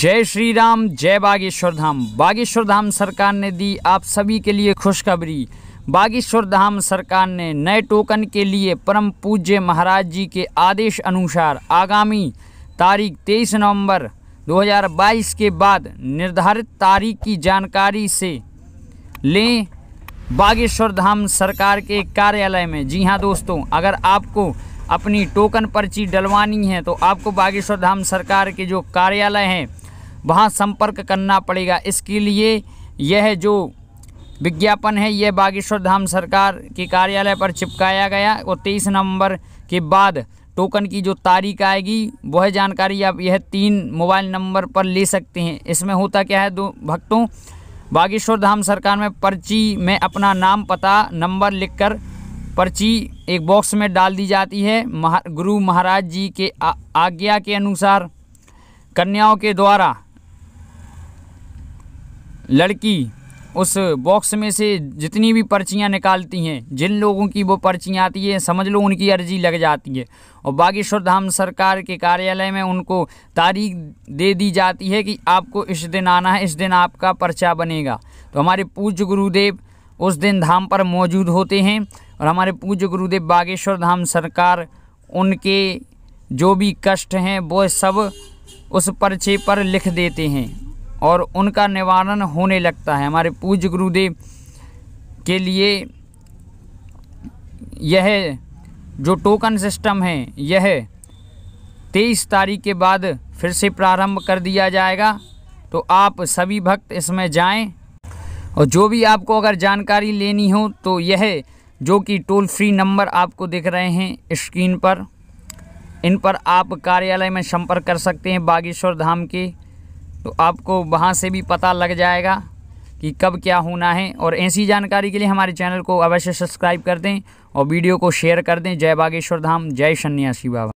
जय श्री राम जय बागेश्वर धाम बागेश्वर धाम सरकार ने दी आप सभी के लिए खुशखबरी बागेश्वर धाम सरकार ने नए टोकन के लिए परम पूज्य महाराज जी के आदेश अनुसार आगामी तारीख 23 नवंबर 2022 के बाद निर्धारित तारीख की जानकारी से लें बागेश्वर धाम सरकार के कार्यालय में जी हाँ दोस्तों अगर आपको अपनी टोकन पर्ची डलवानी है तो आपको बागेश्वर धाम सरकार के जो कार्यालय हैं वहाँ संपर्क करना पड़ेगा इसके लिए यह जो विज्ञापन है यह बागेश्वर धाम सरकार के कार्यालय पर चिपकाया गया और तेईस नवंबर के बाद टोकन की जो तारीख आएगी वह जानकारी आप यह तीन मोबाइल नंबर पर ले सकते हैं इसमें होता क्या है दो भक्तों बागेश्वर धाम सरकार में पर्ची में अपना नाम पता नंबर लिखकर पर्ची एक बॉक्स में डाल दी जाती है महा, गुरु महाराज जी के आज्ञा के अनुसार कन्याओं के द्वारा लड़की उस बॉक्स में से जितनी भी पर्चियाँ निकालती हैं जिन लोगों की वो पर्चियाँ आती हैं समझ लो उनकी अर्जी लग जाती है और बागेश्वर धाम सरकार के कार्यालय में उनको तारीख दे दी जाती है कि आपको इस दिन आना है इस दिन आपका पर्चा बनेगा तो हमारे पूज्य गुरुदेव उस दिन धाम पर मौजूद होते हैं और हमारे पूज्य गुरुदेव बागेश्वर धाम सरकार उनके जो भी कष्ट हैं वो सब उस पर्चे पर लिख देते हैं और उनका निवारण होने लगता है हमारे पूज्य गुरुदेव के लिए यह जो टोकन सिस्टम है यह तेईस तारीख के बाद फिर से प्रारंभ कर दिया जाएगा तो आप सभी भक्त इसमें जाएं और जो भी आपको अगर जानकारी लेनी हो तो यह जो कि टोल फ्री नंबर आपको दिख रहे हैं स्क्रीन पर इन पर आप कार्यालय में संपर्क कर सकते हैं बागेश्वर धाम के तो आपको वहाँ से भी पता लग जाएगा कि कब क्या होना है और ऐसी जानकारी के लिए हमारे चैनल को अवश्य सब्सक्राइब कर दें और वीडियो को शेयर कर दें जय बागेश्वर धाम जय सन्यासी बाबा